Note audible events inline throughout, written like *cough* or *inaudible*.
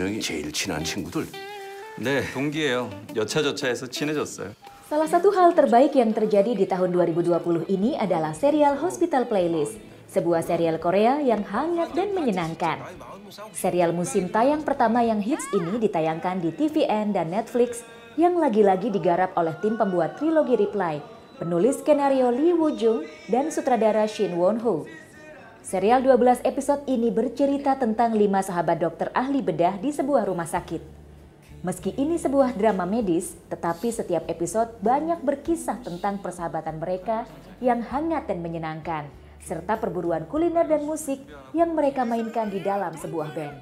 명이 제일 친한 친구들. 네, 동기예요. 여차저차해서 친해졌어요. Salah satu hal terbaik yang terjadi di tahun 2020 ini adalah serial Hospital Playlist, sebuah serial Korea yang hangat dan menyenangkan. Serial musim tayang pertama yang hits ini ditayangkan di TVN dan Netflix yang lagi-lagi digarap oleh tim pembuat trilogi Reply, penulis skenario Lee Woo Jung dan sutradara Shin Won Ho. Serial 12 episode ini bercerita tentang lima sahabat dokter ahli bedah di sebuah rumah sakit. Meski ini sebuah drama medis, tetapi setiap episode banyak berkisah tentang persahabatan mereka yang hangat dan menyenangkan, serta perburuan kuliner dan musik yang mereka mainkan di dalam sebuah band.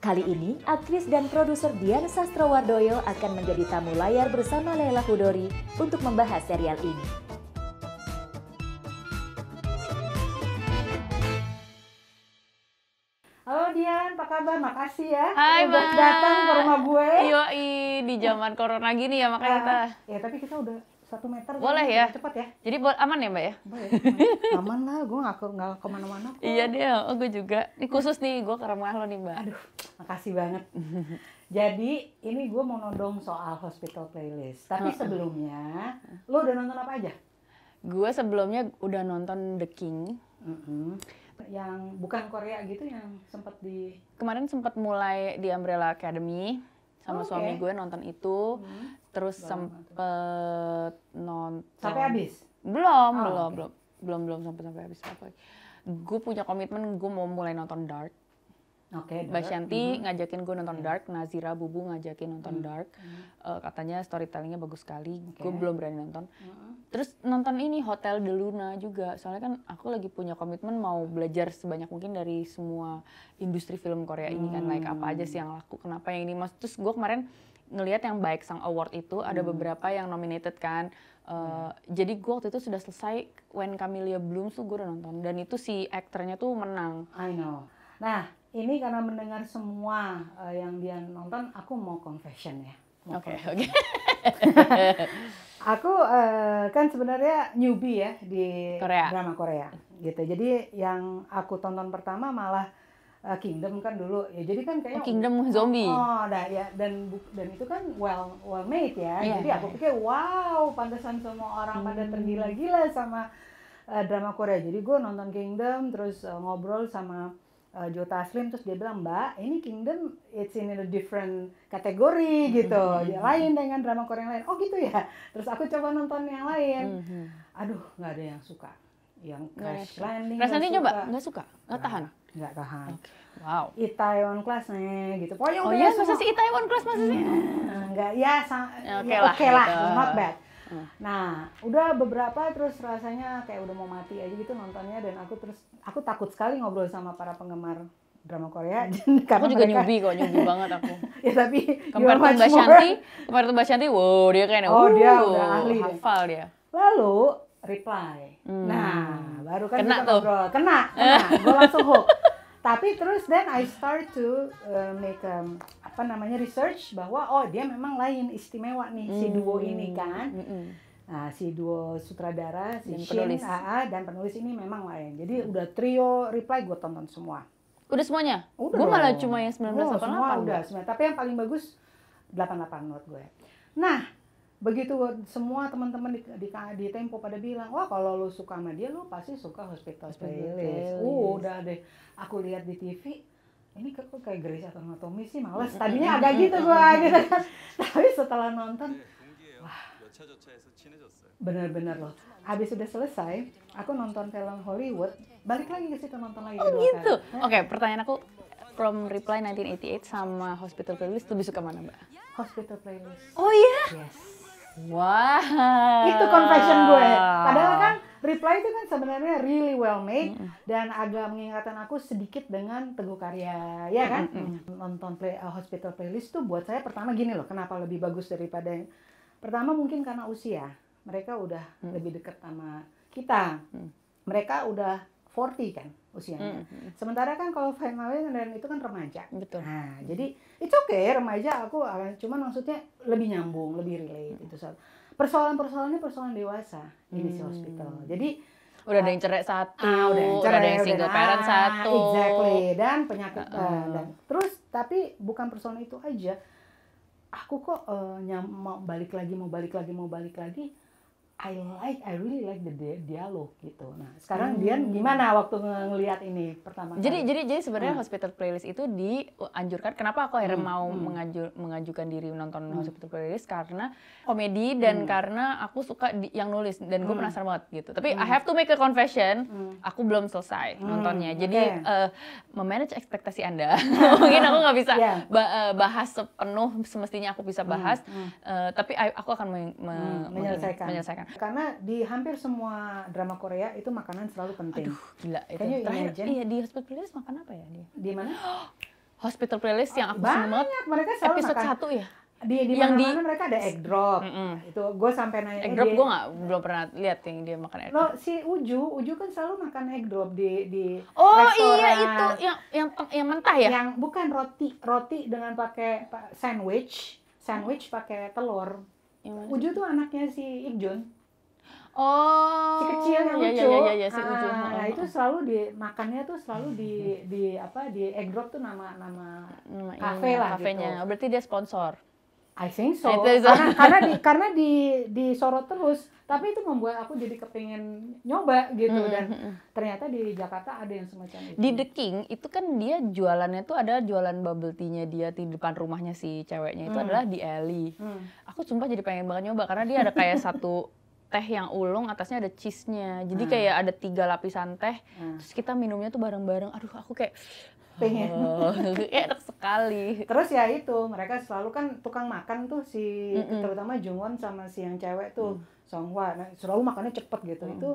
Kali ini, aktris dan produser Dian Sastrowardoyo akan menjadi tamu layar bersama Leila Hudori untuk membahas serial ini. Halo Dian, apa kabar? Makasih ya. Hai, udah datang ke rumah gue. Iya, di zaman corona gini ya makanya ah, kita. ya, tapi kita udah satu meter boleh ya cepat ya jadi aman ya mbak ya boleh aman, aman lah gue gak, ke kemana-mana iya deh oh gue juga ini khusus nih gue ke rumah lo nih mbak aduh makasih banget jadi ini gue mau nodong soal hospital playlist tapi sebelumnya lo udah nonton apa aja gue sebelumnya udah nonton The King mm -hmm yang bukan Korea gitu yang sempat di kemarin sempat mulai di Umbrella Academy sama oh, okay. suami gue nonton itu hmm. terus belum sempet nonton sampai habis belum oh, belum okay. belum belum belum sampai sampai habis apa gue punya komitmen gue mau mulai nonton Dark Okay, Mbak Shanti mm -hmm. ngajakin gue nonton Dark, Nazira Bubu ngajakin nonton mm -hmm. Dark, mm -hmm. uh, katanya storytellingnya bagus sekali, okay. gue belum berani nonton. Mm -hmm. Terus nonton ini Hotel de Luna juga, soalnya kan aku lagi punya komitmen mau belajar sebanyak mungkin dari semua industri film Korea ini mm -hmm. kan, like apa aja sih yang laku, kenapa yang ini mas. Terus gue kemarin ngelihat yang baik sang award itu ada hmm. beberapa yang nominated kan uh, hmm. jadi gue waktu itu sudah selesai When Camilla Bloom tuh gue udah nonton dan itu si aktornya tuh menang I know nah ini karena mendengar semua uh, yang dia nonton, aku mau confession ya. Oke, oke. Okay, *laughs* aku uh, kan sebenarnya newbie ya di Korea. drama Korea gitu. Jadi yang aku tonton pertama malah uh, Kingdom kan dulu. Ya jadi kan kayaknya oh, Kingdom zombie. Oh, oh dah ya dan dan itu kan well well made ya. Yeah, jadi aku iya. pikir wow, pantesan semua orang hmm. pada tergila-gila sama uh, drama Korea. Jadi gue nonton Kingdom terus uh, ngobrol sama uh, Jota Slim terus dia bilang Mbak ini Kingdom it's in a different kategori gitu mm-hmm. lain dengan drama Korea yang lain oh gitu ya *laughs* terus aku coba nonton yang lain mm-hmm. aduh nggak ada yang suka yang crash landing crash landing coba nggak suka nggak tahan nggak tahan okay. wow Itaewon class nih gitu pokoknya oh, iya masa sih Itaewon Class masa sih nah, nggak ya, ya oke okay lah, gitu. not bad Nah, udah beberapa terus rasanya kayak udah mau mati aja gitu nontonnya dan aku terus aku takut sekali ngobrol sama para penggemar drama Korea. *laughs* aku juga mereka... newbie kok, newbie *laughs* banget aku. ya tapi kemarin tuh Mbak Shanti, kemarin tuh Mbak Shanti, wow dia kayaknya, oh dia udah ahli hafal dia. Lalu reply, hmm. nah baru kan kena kita ngobrol, kena, kena, *laughs* gue langsung hook. tapi terus then I start to uh, make a, um, apa namanya research bahwa oh dia memang lain istimewa nih hmm. si duo ini kan. Hmm. Nah, si duo sutradara, si dan Shin, penulis. AA, ah, ah, dan penulis ini memang lain. Jadi udah trio reply gue tonton semua. Udah semuanya? Udah. Gue malah cuma yang 1988. Oh, semua udah, semua. Tapi yang paling bagus 88 menurut gue. Nah, begitu semua teman-teman di, di, di Tempo pada bilang, wah kalau lo suka sama dia, lo pasti suka Hospital Playlist. Uh, udah deh. Aku lihat di TV, ini kok kayak Grey's Anatomy sih males *laughs* tadinya ada gitu gua iya, gitu iya. Kan. *laughs* tapi setelah nonton iya, wah benar-benar loh habis sudah selesai aku nonton film Hollywood balik lagi ke situ nonton lagi oh gitu oke okay, pertanyaan aku From Reply 1988 sama Hospital Playlist lebih suka mana mbak? Hospital Playlist. Oh iya? Yes Wah. Wow. Itu confession gue. Padahal kan reply itu kan sebenarnya really well made mm dan agak mengingatkan aku sedikit dengan Teguh Karya, ya kan? Mm -hmm. Nonton play, uh, Hospital Playlist tuh buat saya pertama gini loh, kenapa lebih bagus daripada yang pertama mungkin karena usia. Mereka udah mm lebih dekat sama kita. Mm Mereka udah 40 kan usianya. Mm -hmm. Sementara kan kalau Female dan itu kan remaja. Betul. Nah, jadi itu oke okay, remaja aku cuman maksudnya lebih nyambung, lebih relate mm -hmm. itu soal. Persoalan-persoalannya persoalan dewasa mm. ini di hospital. Hmm. Jadi udah ada ah, yang cerai satu, ah, udah, yang cerai, udah ada yang single udah, parent ah, satu. Exactly. Dan penyakit uh, uh, dan terus tapi bukan persoalan itu aja. Aku kok uh, mau balik lagi, mau balik lagi, mau balik lagi I like, I really like the dialog gitu. Nah, sekarang hmm. Dian gimana waktu ng ngelihat ini pertama? Jadi kali? jadi jadi sebenarnya hmm. hospital playlist itu dianjurkan. Kenapa aku akhirnya hmm. mau hmm. Mengaju, mengajukan diri nonton hmm. hospital playlist karena hmm. komedi dan hmm. karena aku suka yang nulis dan gue hmm. penasaran banget gitu. Tapi hmm. I have to make a confession, hmm. aku belum selesai hmm. nontonnya. Jadi okay. uh, eh, memanage ekspektasi Anda. *laughs* Mungkin aku nggak bisa yeah. bah eh, bahas sepenuh semestinya aku bisa hmm, bahas. Hmm. Uh, tapi aku akan me me hmm. menyelesaikan. menyelesaikan karena di hampir semua drama Korea itu makanan selalu penting. Aduh, gila itu. Kayaknya Terakhir, imagine? Iya, di Hospital Playlist makan apa ya dia? Di mana? *gasps* Hospital Playlist yang aku banyak. banget. Mereka selalu Episode makan. Episode 1 ya? Di, di yang mana, -mana di... mereka ada egg drop. Mm -mm. Itu gue sampai nanya egg drop gue nggak belum pernah lihat yang dia makan egg. Lo si Uju, Uju kan selalu makan egg drop di di Oh iya, restoran. iya itu yang yang yang mentah ya? Yang bukan roti, roti dengan pakai sandwich, sandwich pakai telur. Uju tuh anaknya si Ikjun. Oh. Si kecil yang ya, ya, lucu. Iya, iya, iya, si ujung. Ah, nah, itu selalu di makannya tuh selalu di hmm, hmm. di apa di egg drop tuh nama nama kafe lah kafenya. Gitu. Berarti dia sponsor. I think so. Karena, karena di karena di di sorot terus, tapi itu membuat aku jadi kepingin nyoba gitu hmm, dan ternyata di Jakarta ada yang semacam itu. Di The King itu kan dia jualannya tuh ada jualan bubble tea-nya dia di depan rumahnya si ceweknya itu hmm. adalah di Ellie. Hmm. Aku sumpah jadi pengen banget nyoba karena dia ada kayak satu *laughs* teh yang ulung atasnya ada cheese-nya. Jadi hmm. kayak ada tiga lapisan teh. Hmm. Terus kita minumnya tuh bareng-bareng. Aduh, aku kayak *laughs* pengen. Oh, *laughs* enak sekali. Terus ya itu, mereka selalu kan tukang makan tuh si mm -mm. terutama Jungwon sama si yang cewek tuh, mm. Songhwa. Nah, selalu makannya cepet gitu. Mm. Itu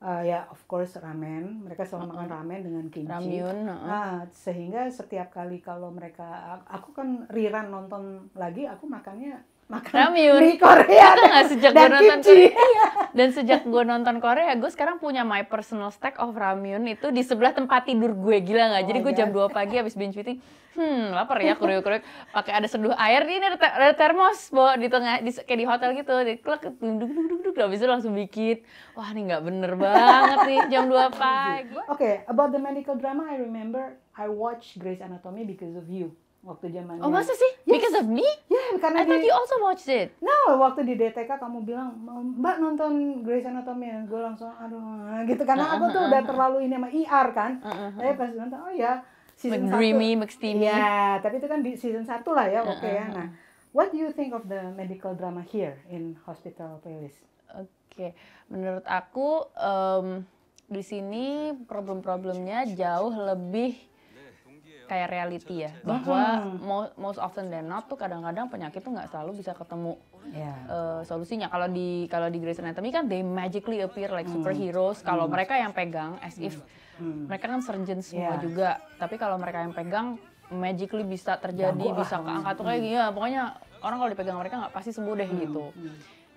uh, ya of course ramen. Mereka selalu mm -mm. makan ramen dengan kimchi. Ramyun, uh Nah, sehingga setiap kali kalau mereka aku kan riran nonton lagi, aku makannya makan ramyun mie Korea dan, gak sejak dan gue *laughs* nonton Korea. dan sejak gue nonton Korea gue sekarang punya my personal stack of ramyun itu di sebelah tempat tidur gue gila nggak oh jadi gue jam 2 iya. pagi habis binge eating hmm lapar ya kurek kurek *laughs* pakai ada seduh air ini ada, ada termos bawa di tengah di, kayak di hotel gitu di klek duduk duduk duduk habis itu langsung bikin wah ini nggak bener banget nih jam 2 pagi oke okay, about the medical drama I remember I watch Grey's Anatomy because of you waktu zamannya. Oh masa sih? Yes. Because of me? Yeah, karena I di, thought you also watched it. No, waktu di DTK kamu bilang, Mbak nonton Grey's Anatomy ya? Gue langsung, aduh, gitu. Karena aku tuh udah terlalu ini sama IR e kan. Uh, uh, uh, tapi pas nonton, oh ya. Season McDreamy, satu. McSteamy. Iya, tapi itu kan di season satu lah ya, oke okay, ya. Nah, what do you think of the medical drama here in Hospital Playlist? Oke, okay. menurut aku um, di sini problem-problemnya jauh lebih kayak reality ya bahwa mm-hmm. most, most often than not tuh kadang-kadang penyakit tuh nggak selalu bisa ketemu yeah. uh, solusinya kalau di kalau di Grey's Anatomy kan they magically appear like mm. superheroes kalau mm. mereka yang pegang as if mm. mm. mereka kan surgeon semua yeah. juga tapi kalau mereka yang pegang magically bisa terjadi bisa keangkat tuh kayak mm. gini ya pokoknya orang kalau dipegang mereka nggak pasti sembuh deh gitu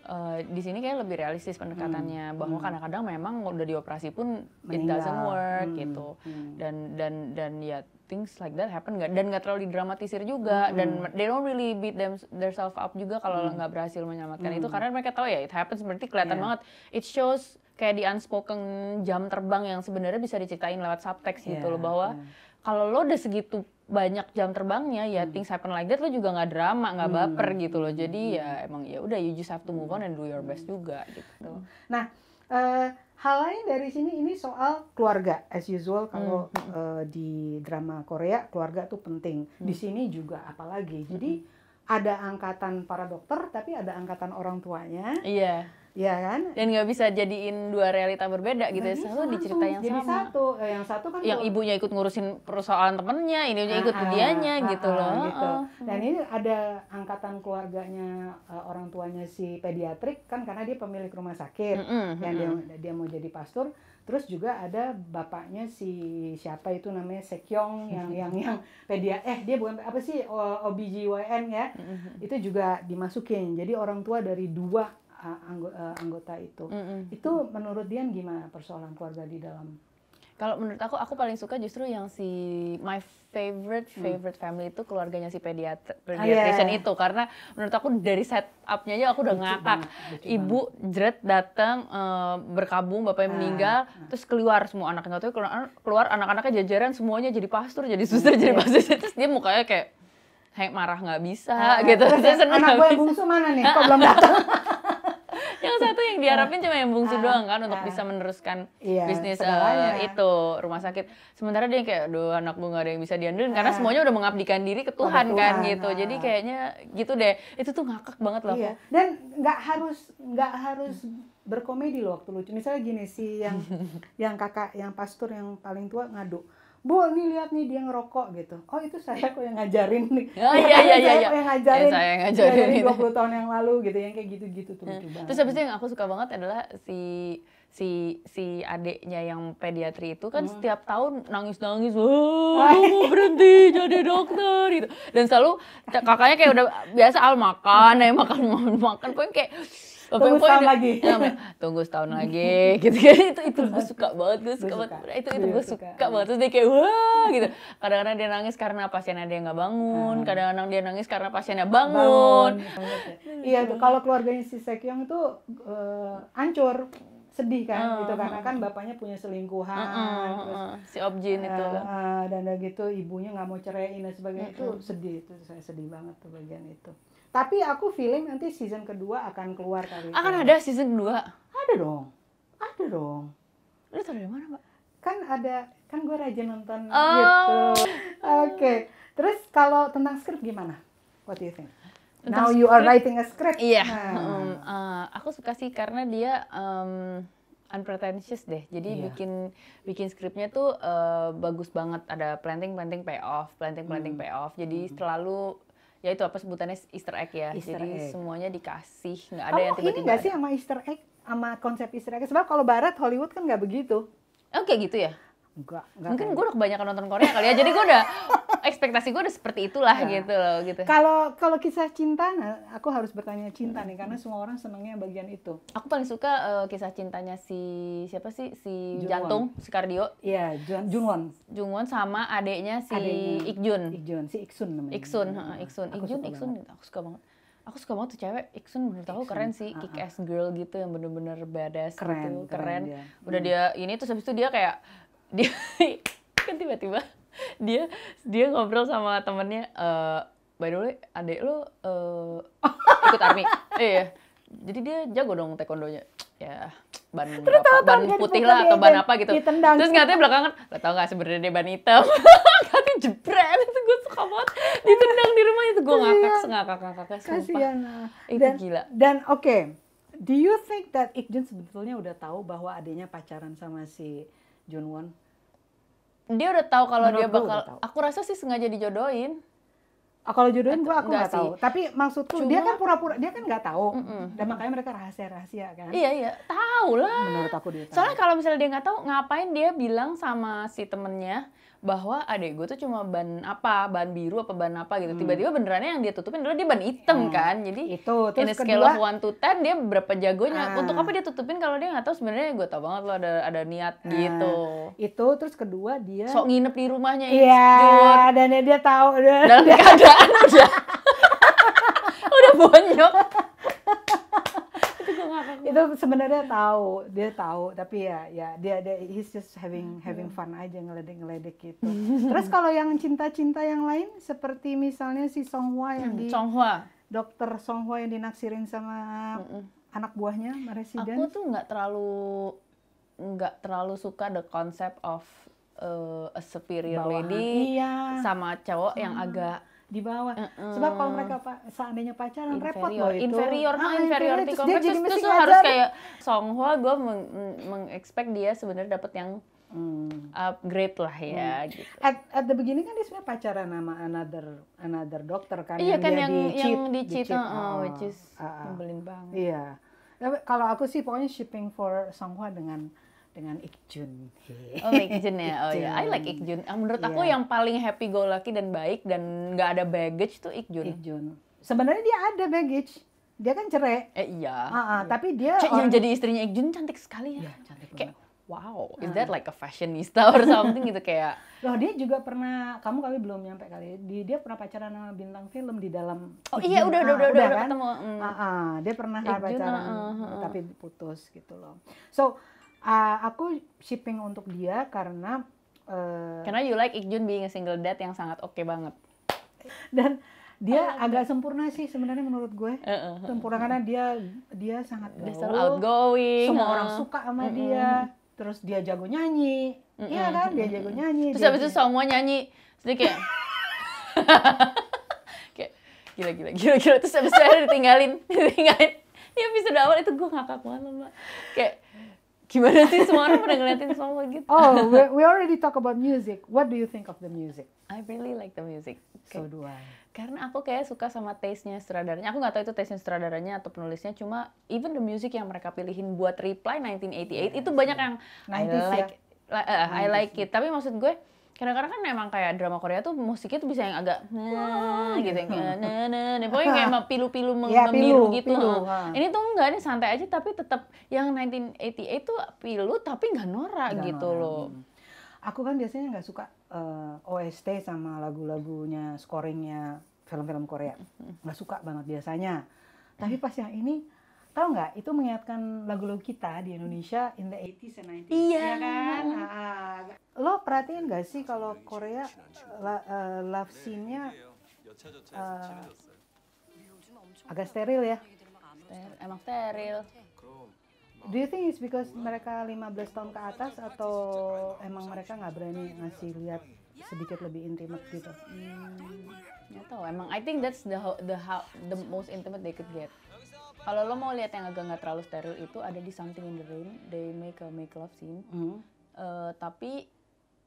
Uh, di sini kayak lebih realistis pendekatannya hmm. bahwa kadang-kadang memang udah dioperasi pun Meninggal. it doesn't work hmm. gitu dan dan dan ya things like that happen nggak dan nggak terlalu didramatisir juga mm. dan they don't really beat them themselves up juga kalau hmm. nggak berhasil menyelamatkan mm. itu hmm. karena mereka tahu ya it happens berarti kelihatan yeah. banget it shows kayak di unspoken jam terbang yang sebenarnya bisa diceritain lewat subtext yeah. gitu loh bahwa yeah. kalau lo udah segitu banyak jam terbangnya ya hmm. things happen like that lo juga nggak drama nggak hmm. baper hmm. gitu loh jadi hmm. ya emang ya udah you just have to move on and do your best juga gitu nah uh, Hal lain dari sini ini soal keluarga as usual kalau -hmm. uh, di drama Korea keluarga tuh penting. hmm. Di sini juga apalagi. Jadi hmm, hmm. ada angkatan para dokter tapi ada angkatan orang tuanya. Iya. Yeah Iya kan? Dan nggak bisa jadiin dua realita berbeda gitu ya. Selalu di cerita yang sama. satu. Eh, yang satu kan yang ibunya ikut ngurusin persoalan temennya, ini ikut ah, ah, dianya ah, gitu ah, loh. Gitu. Ah. Dan ini ada angkatan keluarganya uh, orang tuanya si pediatrik kan karena dia pemilik rumah sakit. Mm -hmm, Dan dia dia mau jadi pastor. Terus juga ada bapaknya si siapa itu namanya Sekyong yang *laughs* yang yang pedia eh dia bukan apa sih OBGYN ya. Itu juga dimasukin. Jadi orang tua dari dua anggota itu. Mm -hmm. Itu menurut Dian gimana persoalan keluarga di dalam? Kalau menurut aku, aku paling suka justru yang si my favorite hmm. favorite hmm. family itu keluarganya si pediatr ah, pediatrician ah, iya, yeah. Iya. itu karena menurut aku dari setupnya aja aku udah lucu ngakak. Banget, Ibu jret datang uh, eh, berkabung, bapaknya ah, meninggal, ah. terus keluar semua anaknya tuh keluar, keluar anak-anaknya jajaran semuanya jadi pastor, jadi suster, hmm, jadi yeah. pastor. Terus dia mukanya kayak kayak marah nggak bisa ah, ah. gitu. Terus anak gue bungsu mana nih? Ah, Kok belum datang? yang satu yang diharapin cuma yang bungsu uh, ah, doang kan untuk uh, bisa meneruskan iya, bisnis uh, itu rumah sakit. Sementara dia kayak aduh anak gue gak ada yang bisa diandelin uh, ah. karena semuanya udah mengabdikan diri ke Tuhan, kan, Tuhan kan gitu. Jadi kayaknya gitu deh. Itu tuh ngakak banget loh. Iya. Dan nggak harus nggak harus berkomedi loh waktu lucu. Misalnya gini sih yang *laughs* yang kakak yang pastor yang paling tua ngaduk. Bu, nih lihat nih dia ngerokok gitu. Oh, itu saya kok yang ngajarin nih. *laughs* Oh, iya, iya, iya, iya. Saya yang ngajarin. Ya, saya yang ngajarin. Dari gitu. 20 tahun yang lalu gitu, yang kayak gitu-gitu tuh. Hmm. Terus habis itu yang aku suka banget adalah si si si adeknya yang pediatri itu kan hmm. setiap tahun nangis-nangis, "Oh, mau berhenti jadi dokter." gitu. Dan selalu kakaknya kayak udah biasa al ah, makan, ya eh, makan makan, makan pokoknya kayak Oh, tunggu setahun lagi *laughs* tunggu setahun lagi gitu kan itu itu gue suka banget gue suka, banget itu itu iya, gue suka, banget terus dia kayak wah gitu kadang-kadang dia nangis karena pasiennya dia nggak bangun ah. kadang-kadang dia nangis karena pasiennya bangun iya gitu. kalau keluarganya si Sekyong tuh uh, hancur sedih kan uh, gitu karena ah. kan bapaknya punya selingkuhan uh, uh, uh, terus si Objin itu uh, dan gitu ibunya nggak mau ceraiin dan sebagainya uh. itu sedih itu saya sedih banget tuh bagian itu tapi aku feeling nanti season kedua akan keluar kali. Ya. Akan ada season kedua? Ada dong. Ada dong. Lu tahu dari mana, Mbak? Kan ada, kan gue rajin nonton oh. gitu. Oke. Okay. Terus kalau tentang script gimana? What do you think? Tentang Now script, you are writing a script. Iya. Hmm. Um, uh, aku suka sih karena dia um, unpretentious deh. Jadi yeah. bikin bikin skripnya tuh uh, bagus banget. Ada planting, planting, payoff, planting, planting, hmm. payoff. Jadi hmm. selalu ya itu apa sebutannya Easter egg ya. Easter Jadi egg. semuanya dikasih, nggak ada Kamu yang tiba-tiba. Ini nggak sih sama Easter egg, sama konsep Easter egg? Sebab kalau Barat Hollywood kan nggak begitu. Oke oh, okay, gitu ya. Enggak, enggak mungkin gue gitu. udah kebanyakan nonton Korea kali ya jadi gue udah *laughs* ekspektasi gue udah seperti itulah ya. gitu loh gitu. Kalau kalau kisah cinta, nah, aku harus bertanya cinta iya. nih karena semua orang senangnya bagian itu. Aku paling suka uh, kisah cintanya si siapa sih si Jun jantung si kardio. Iya Jun Junwon. Junwon sama adeknya si adeknya. Ikjun. Ikjun si Iksun namanya. Iksun, ha, nah, Iksun, aku Ikjun, Iksun, banget. aku suka banget. Aku suka banget tuh cewek Iksun menurut aku keren sih, kick ass girl gitu yang bener-bener badass keren, gitu, keren. keren. Dia. Udah hmm. dia ini tuh habis itu dia kayak *laughs* dia kan tiba-tiba *laughs* dia dia ngobrol sama temennya uh, by the way adek lu uh, ikut army *laughs* iya, iya jadi dia jago dong taekwondonya ya ban terus apa, ban putih lah atau ban apa gitu ditendang. terus ngatain belakangan lo tau gak sebenarnya dia ban hitam *laughs* katanya jebret itu gue suka banget ditendang di rumah itu gue iya. ngakak sengakak ngakak sumpah itu dan, gila dan oke okay. do you think that Ikjun sebetulnya udah tahu bahwa adiknya pacaran sama si Junwon Wan dia udah tahu kalau dia bakal aku rasa sih sengaja dijodohin Oh, kalau jodohin gue aku nggak tahu. Tapi maksudku Cuma, dia kan pura-pura, dia kan nggak tahu. Mm -mm. Dan makanya mereka rahasia-rahasia kan. Iya iya, tahu lah. Menurut aku dia. Tahu. Soalnya kalau misalnya dia nggak tahu, ngapain dia bilang sama si temennya, bahwa adek gue tuh cuma ban apa, ban biru apa ban apa gitu. Hmm. Tiba-tiba hmm. benerannya yang dia tutupin adalah dia ban hitam hmm. kan. Jadi itu terus in a scale of one to ten dia berapa jagonya. Uh, Untuk apa dia tutupin kalau dia nggak tahu sebenarnya gue tau banget lo ada ada niat uh, gitu. Itu terus kedua dia sok nginep di rumahnya Iya, yeah, dan dia tahu dalam keadaan udah *laughs* udah bonyok itu sebenarnya tahu dia tahu tapi ya ya dia dia he's just having hmm, having hmm. fun aja ngeledek ngeledek gitu *laughs* terus kalau yang cinta cinta yang lain seperti misalnya si Song Hwa yang hmm, di Songhwa dokter Hwa yang dinaksirin sama Mm-mm. anak buahnya Residen aku tuh nggak terlalu nggak terlalu suka the concept of uh, a superior Bawahan. lady iya. sama cowok hmm. yang agak di bawah. Uh -uh. Sebab kalau mereka seandainya pacaran inferior. repot loh itu. Inferior, nah, inferior, di dia jadi terus ngajar. harus kayak Songhua gue meng mengexpect dia sebenarnya dapat yang hmm. upgrade lah ya hmm. gitu. At, at the beginning kan dia sebenarnya pacaran sama another another dokter kan iya, yang kan dia yang, di cheat, yang di cheat, di cheat. Oh, oh, which ah, is uh, uh. banget. Iya. Tapi kalau aku sih pokoknya shipping for Songhua dengan dengan Ikjun. Oh Ikjun ya, oh ya, yeah. I like Ikjun. Ah, menurut yeah. aku iya. yang paling happy go lucky dan baik dan nggak ada baggage tuh Ikjun. Ikjun. Sebenarnya dia ada baggage. Dia kan cerai. Eh, iya. Uh -uh, iya. Tapi dia C- orang... yang jadi istrinya Ikjun cantik sekali ya. Iya, cantik banget. Kayak, wow, is that like a fashionista or something gitu kayak. Loh dia juga pernah, kamu kali belum nyampe kali, ya? Dia, dia pernah pacaran sama bintang film di dalam. Oh Ikjun. iya udah udah ah, udah, udah, udah kan? ketemu. Mm. Ah, ah, dia pernah Ikjun, pacaran, uh, uh, uh. tapi putus gitu loh. So uh, aku shipping untuk dia karena uh, karena you like Ikjun being a single dad yang sangat oke okay banget dan dia agak sempurna sih sebenarnya menurut gue uh, uh, sempurna karena dia dia sangat gaul, outgoing semua orang suka sama uh, uh, dia terus dia jago nyanyi iya uh, kan dia jago nyanyi terus habis itu semua nyanyi sedikit *laughs* kayak gila gila gila gila terus abis itu ditinggalin *laughs* ditinggalin ini episode awal itu gue ngakak banget mbak kayak gimana sih semua orang pernah ngeliatin Solo gitu oh we, already talk about music what do you think of the music I really like the music okay. so do I karena aku kayak suka sama taste-nya sutradaranya aku nggak tahu itu taste-nya sutradaranya atau penulisnya cuma even the music yang mereka pilihin buat reply 1988 yeah, itu banyak yang I ya? like ya. uh, I like it tapi maksud gue kadang-kadang kan memang kayak drama Korea tuh musiknya tuh bisa yang agak nah gitu yang kayak *laughs* nah, nah nah pokoknya kayak emang pilu-pilu meng *laughs* ya, pilu, gitu pilu, ini tuh enggak nih santai aja tapi tetap yang 1988 tuh pilu tapi nggak norak gak gitu norak. loh hmm. aku kan biasanya nggak suka uh, eh, OST sama lagu-lagunya scoringnya film-film Korea *laughs* nggak suka banget biasanya tapi pas yang ini Tahu nggak itu mengingatkan lagu-lagu kita di Indonesia in the 80s and 90s. Iya ya kan? Ah, lo perhatiin nggak sih kalau Korea la, uh, love scene-nya uh, agak steril ya? emang steril. Do you think it's because mereka 15 tahun ke atas atau emang mereka nggak berani ngasih lihat sedikit lebih intimate gitu? Hmm, tahu. Emang I think that's the the the most intimate they could get kalau lo mau lihat yang agak nggak terlalu steril itu ada di Something in the Rain they make a make love scene mm. uh, tapi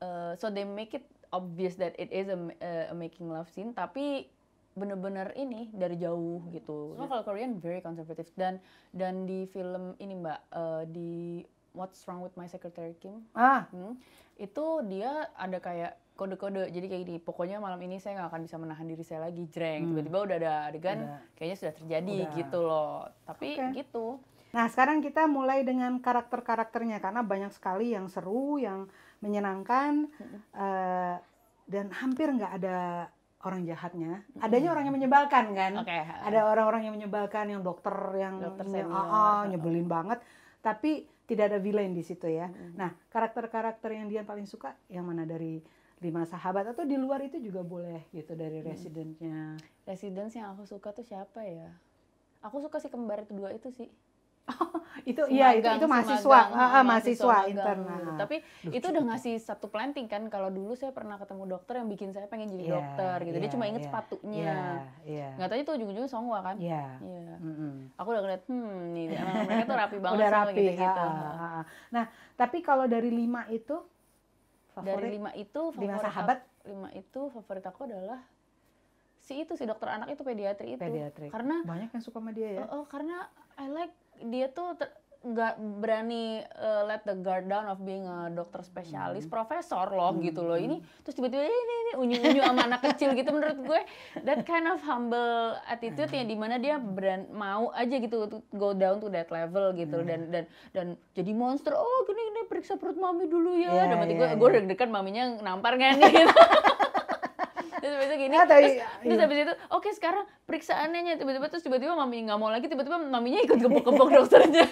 uh, so they make it obvious that it is a, eh, a making love scene tapi bener-bener ini dari jauh gitu. Cuma kalau Korean very conservative dan dan di film ini mbak uh, di What's Wrong with My Secretary Kim. Ah. Hmm, itu dia ada kayak kode-kode jadi kayak gini pokoknya malam ini saya nggak akan bisa menahan diri saya lagi jreng hmm. tiba-tiba hmm. udah ada adegan udah. kayaknya sudah terjadi udah. gitu loh tapi okay. gitu nah sekarang kita mulai dengan karakter-karakternya karena banyak sekali yang seru yang menyenangkan uh, dan hampir nggak ada orang jahatnya hmm. adanya orang yang menyebalkan kan okay. ada orang-orang yang menyebalkan yang dokter yang dokter yang ah, ah, nyebelin banget tapi tidak ada villain di situ ya. Mm. Nah, karakter-karakter yang dia paling suka yang mana dari lima sahabat atau di luar itu juga boleh gitu dari mm. residentnya. Residents yang aku suka tuh siapa ya? Aku suka si kembar itu dua itu sih oh *laughs* itu iya itu itu mahasiswa ah mahasiswa, mahasiswa internal nah. tapi Lucu. itu udah ngasih satu planting kan kalau dulu saya pernah ketemu dokter yang bikin saya pengen jadi yeah, dokter gitu yeah, dia iya, cuma inget yeah, sepatunya yeah, yeah. nggak tahu itu ujung-ujungnya songwa kan iya yeah. yeah. mm -hmm. aku udah ngeliat hmm nih mereka tuh rapi *laughs* banget udah rapi gitu, -gitu. Ha, ha. nah tapi kalau dari lima itu favorit, dari lima itu favorit lima sahabat aku, lima itu favorit aku adalah si itu si dokter anak itu pediatri itu pediatri. karena banyak yang suka sama dia ya uh, uh, karena I like dia tuh nggak berani uh, let the guard down of being a dokter spesialis, hmm. profesor loh hmm. gitu loh. Ini hmm. terus tiba-tiba ini, ini unyu-unyu sama anak kecil gitu menurut gue that kind of humble attitude hmm. yang dimana dia beran, mau aja gitu go down to that level gitu hmm. dan dan dan jadi monster. Oh, gini gini periksa perut mami dulu ya. Yeah, dan mati yeah, gue yeah. Iya. gue deg-degan maminya nampar gak nih gitu. *laughs* terus habis itu gini ya, tapi, terus, iya. terus habis itu oke okay, sekarang anehnya tiba-tiba terus tiba-tiba mami nggak mau lagi tiba-tiba maminya ikut gebuk-gebuk dokternya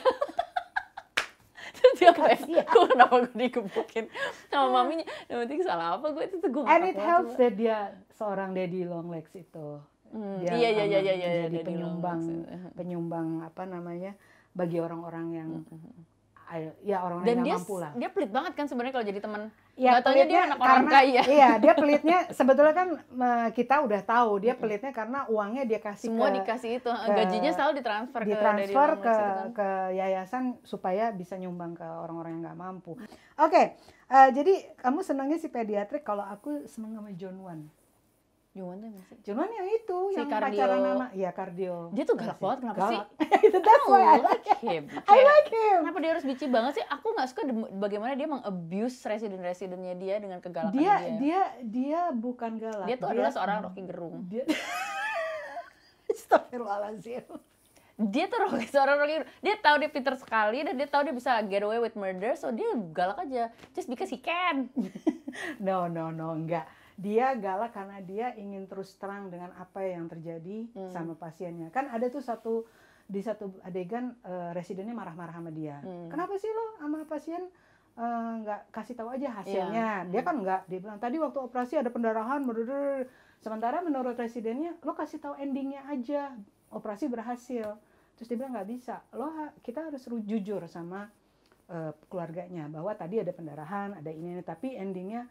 terus dia kayak gue kenapa gue digebukin sama maminya yang penting salah apa gue itu tuh gue and it helps that dia seorang daddy long legs itu Hmm, dia iya, iya, iya, iya, jadi penyumbang penyumbang apa namanya bagi orang-orang yang mm -hmm ya orang dan dia mampu lah. dia pelit banget kan sebenarnya kalau jadi teman ya, Gak dia anak orang kaya iya dia pelitnya *laughs* sebetulnya kan kita udah tahu dia pelitnya karena uangnya dia kasih semua ke, dikasih itu ke, gajinya selalu ditransfer ditransfer ke ke, kan. ke yayasan supaya bisa nyumbang ke orang-orang yang nggak mampu oke okay, uh, eh, jadi kamu senangnya si pediatrik kalau aku seneng sama John One. Jungon tuh masih. yang itu, si yang cardio. pacaran nama, ya kardio Dia tuh galak banget, kenapa galak. sih? *laughs* itu that's why I like him. I like him. Kenapa dia harus bici banget sih? Aku nggak suka bagaimana dia mengabuse resident-residentnya dia dengan kegalakan dia. Dia, dia, dia bukan galak. Dia tuh dia, adalah seorang Rocky Gerung. Dia, *laughs* Astagfirullahaladzim. Dia tuh Rocky, seorang Rocky Gerung. Dia tahu dia pinter sekali dan dia tahu dia bisa get away with murder, so dia galak aja. Just because he can. *laughs* no, no, no, enggak dia galak karena dia ingin terus terang dengan apa yang terjadi hmm. sama pasiennya kan ada tuh satu di satu adegan uh, residennya marah-marah sama dia hmm. kenapa sih lo sama pasien eh, nggak uh, kasih tahu aja hasilnya yeah. dia hmm. kan nggak dia bilang tadi waktu operasi ada pendarahan berdur sementara menurut residennya lo kasih tahu endingnya aja operasi berhasil terus dia bilang nggak bisa lo kita harus jujur sama uh, keluarganya bahwa tadi ada pendarahan ada ini, ini tapi endingnya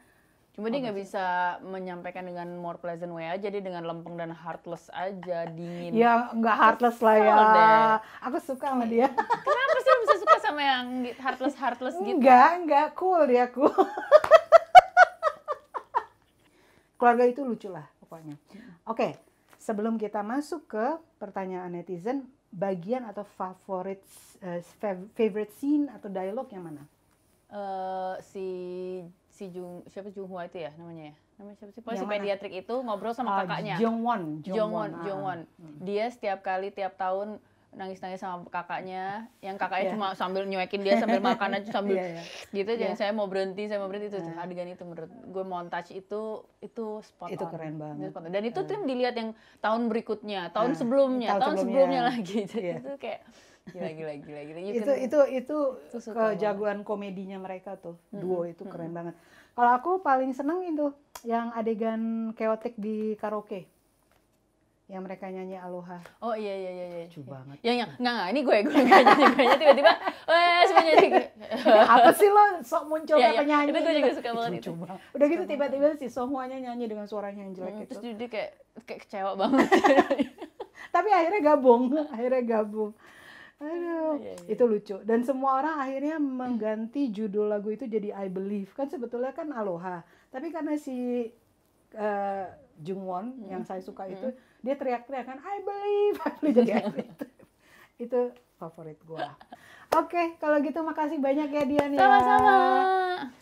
Cuma oh, dia nggak bisa menyampaikan dengan more pleasant way aja, jadi dengan lempeng dan heartless aja, dingin. Ya nggak heartless lah ya. Deh. Aku suka sama dia. *laughs* Kenapa sih bisa suka sama yang heartless heartless gitu? Enggak, enggak cool dia cool. *laughs* Keluarga itu lucu lah pokoknya. Oke, okay, sebelum kita masuk ke pertanyaan netizen, bagian atau favorit uh, favorite scene atau dialog yang mana? Uh, si si Jung siapa Jung Hwa itu ya namanya ya namanya siapa sih pokoknya si pediatrik itu ngobrol sama uh, kakaknya Jung Won Jung Won Jung Won ah. hmm. dia setiap kali tiap tahun nangis-nangis sama kakaknya yang kakaknya yeah. cuma sambil nyuekin dia sambil makan aja sambil yeah, yeah. gitu yeah. jadi iya. saya mau berhenti saya mau berhenti itu yeah. Iya. adegan itu menurut gue montage itu itu spot itu on. keren banget spot dan itu uh. tuh dilihat yang tahun berikutnya tahun uh. sebelumnya tahun, tahun sebelumnya. sebelumnya lagi *laughs* jadi yeah. itu kayak gila gila gila gila itu, can, itu itu itu kejagoan eh, banget. komedinya mereka tuh duo hmm. itu keren hmm. banget kalau aku paling seneng itu yang adegan keotik di karaoke yang mereka nyanyi Aloha. Oh iya, iya iya iya Lucu banget. Yang yang nggak nggak ini gue gue nggak nyanyi gue nyanyi tiba-tiba eh oh, iya, iya, semuanya *laughs* apa sih lo sok muncul ya, ya. nyanyi Itu gue juga gitu? suka banget itu. Lucu banget. Udah gitu tiba-tiba si semuanya nyanyi dengan suaranya yang jelek hmm, itu. Terus jadi kayak kayak kecewa banget. *laughs* Tapi akhirnya gabung, akhirnya gabung. Aduh, oh, iya, iya. itu lucu. Dan semua orang akhirnya mengganti judul lagu itu jadi I Believe. Kan sebetulnya kan Aloha. Tapi karena si uh, Jungwon hmm. yang saya suka itu, hmm. dia teriak-teriak kan I Believe, *laughs* jadi I *laughs* Believe. itu favorit gua. Oke, okay, kalau gitu makasih banyak ya Dian ya. Sama-sama.